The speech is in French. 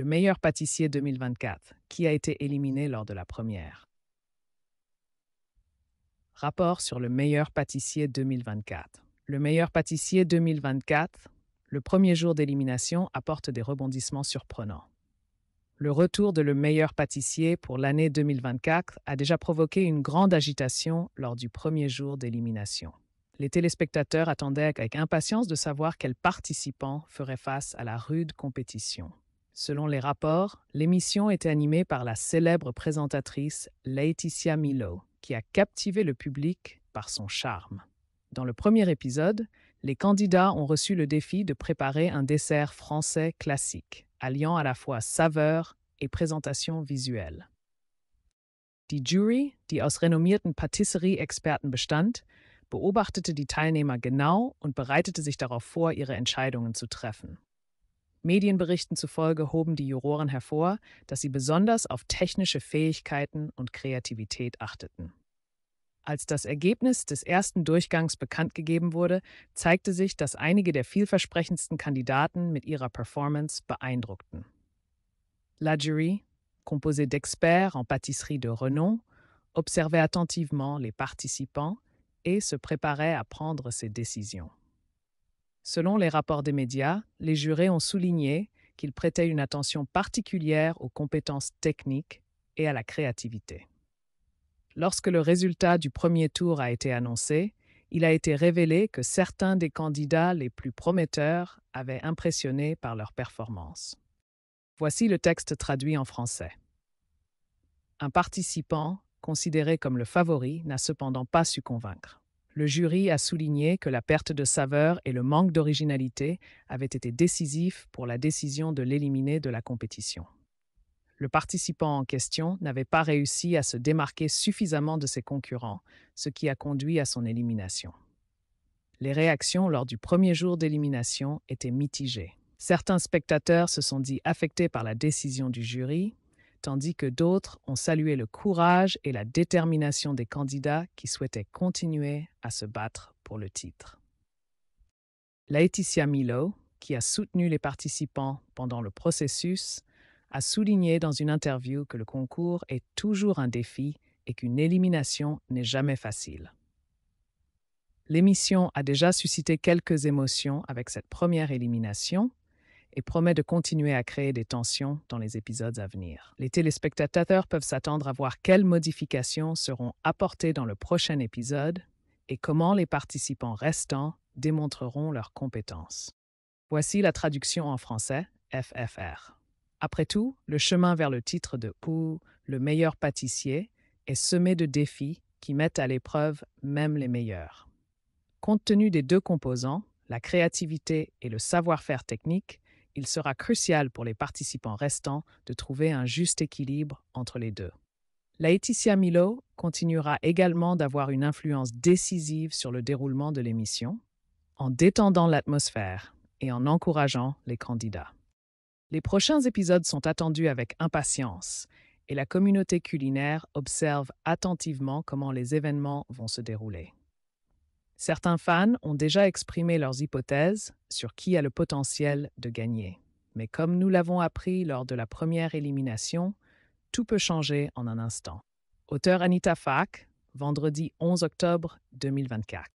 le meilleur pâtissier 2024, qui a été éliminé lors de la première. Rapport sur le meilleur pâtissier 2024. Le meilleur pâtissier 2024, le premier jour d'élimination apporte des rebondissements surprenants. Le retour de le meilleur pâtissier pour l'année 2024 a déjà provoqué une grande agitation lors du premier jour d'élimination. Les téléspectateurs attendaient avec impatience de savoir quel participant ferait face à la rude compétition. Selon les rapports, l'émission était animée par la célèbre présentatrice Laetitia Milo, qui a captivé le public par son charme. Dans le premier épisode, les candidats ont reçu le défi de préparer un dessert français classique, alliant à la fois saveur et présentation visuelle. Die Jury, die aus renommierten Patisserie-Experten bestand, beobachtete die Teilnehmer genau und bereitete sich darauf vor, ihre Entscheidungen zu treffen. Medienberichten zufolge hoben die Juroren hervor, dass sie besonders auf technische Fähigkeiten und Kreativität achteten. Als das Ergebnis des ersten Durchgangs bekannt gegeben wurde, zeigte sich, dass einige der vielversprechendsten Kandidaten mit ihrer Performance beeindruckten. La jury, composée d'experts en pâtisserie de renom, observait attentivement les participants et se préparait à prendre ses décisions. Selon les rapports des médias, les jurés ont souligné qu'ils prêtaient une attention particulière aux compétences techniques et à la créativité. Lorsque le résultat du premier tour a été annoncé, il a été révélé que certains des candidats les plus prometteurs avaient impressionné par leur performance. Voici le texte traduit en français. Un participant, considéré comme le favori, n'a cependant pas su convaincre. Le jury a souligné que la perte de saveur et le manque d'originalité avaient été décisifs pour la décision de l'éliminer de la compétition. Le participant en question n'avait pas réussi à se démarquer suffisamment de ses concurrents, ce qui a conduit à son élimination. Les réactions lors du premier jour d'élimination étaient mitigées. Certains spectateurs se sont dit affectés par la décision du jury, tandis que d'autres ont salué le courage et la détermination des candidats qui souhaitaient continuer à se battre pour le titre. Laetitia Milo, qui a soutenu les participants pendant le processus, a souligné dans une interview que le concours est toujours un défi et qu'une élimination n'est jamais facile. L'émission a déjà suscité quelques émotions avec cette première élimination, et promet de continuer à créer des tensions dans les épisodes à venir. Les téléspectateurs peuvent s'attendre à voir quelles modifications seront apportées dans le prochain épisode et comment les participants restants démontreront leurs compétences. Voici la traduction en français, FFR. Après tout, le chemin vers le titre de Pou, le meilleur pâtissier, est semé de défis qui mettent à l'épreuve même les meilleurs. Compte tenu des deux composants, la créativité et le savoir-faire technique, il sera crucial pour les participants restants de trouver un juste équilibre entre les deux. Laetitia Milo continuera également d'avoir une influence décisive sur le déroulement de l'émission, en détendant l'atmosphère et en encourageant les candidats. Les prochains épisodes sont attendus avec impatience et la communauté culinaire observe attentivement comment les événements vont se dérouler. Certains fans ont déjà exprimé leurs hypothèses sur qui a le potentiel de gagner. Mais comme nous l'avons appris lors de la première élimination, tout peut changer en un instant. Auteur Anita Fak, vendredi 11 octobre 2024.